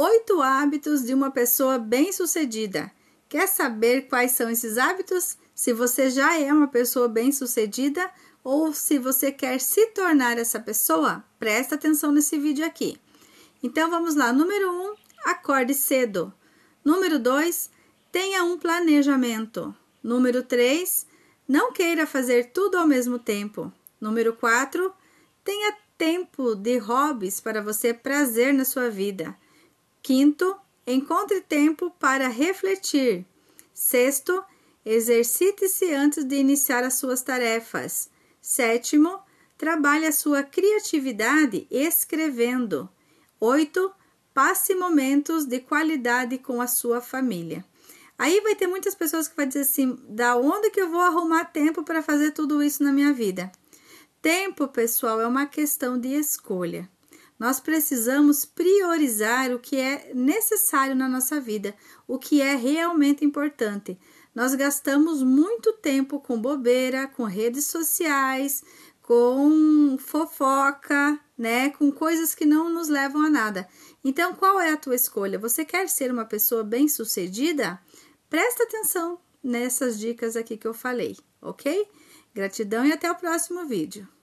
Oito hábitos de uma pessoa bem-sucedida. Quer saber quais são esses hábitos? Se você já é uma pessoa bem-sucedida ou se você quer se tornar essa pessoa, presta atenção nesse vídeo aqui. Então vamos lá. Número 1, um, acorde cedo. Número 2, tenha um planejamento. Número 3, não queira fazer tudo ao mesmo tempo. Número 4, tenha tempo de hobbies para você prazer na sua vida. Quinto, encontre tempo para refletir. Sexto, exercite-se antes de iniciar as suas tarefas. Sétimo, trabalhe a sua criatividade escrevendo. Oito, passe momentos de qualidade com a sua família. Aí vai ter muitas pessoas que vai dizer assim: da onde que eu vou arrumar tempo para fazer tudo isso na minha vida? Tempo, pessoal, é uma questão de escolha. Nós precisamos priorizar o que é necessário na nossa vida, o que é realmente importante. Nós gastamos muito tempo com bobeira, com redes sociais, com fofoca, né, com coisas que não nos levam a nada. Então, qual é a tua escolha? Você quer ser uma pessoa bem-sucedida? Presta atenção nessas dicas aqui que eu falei, ok? Gratidão e até o próximo vídeo.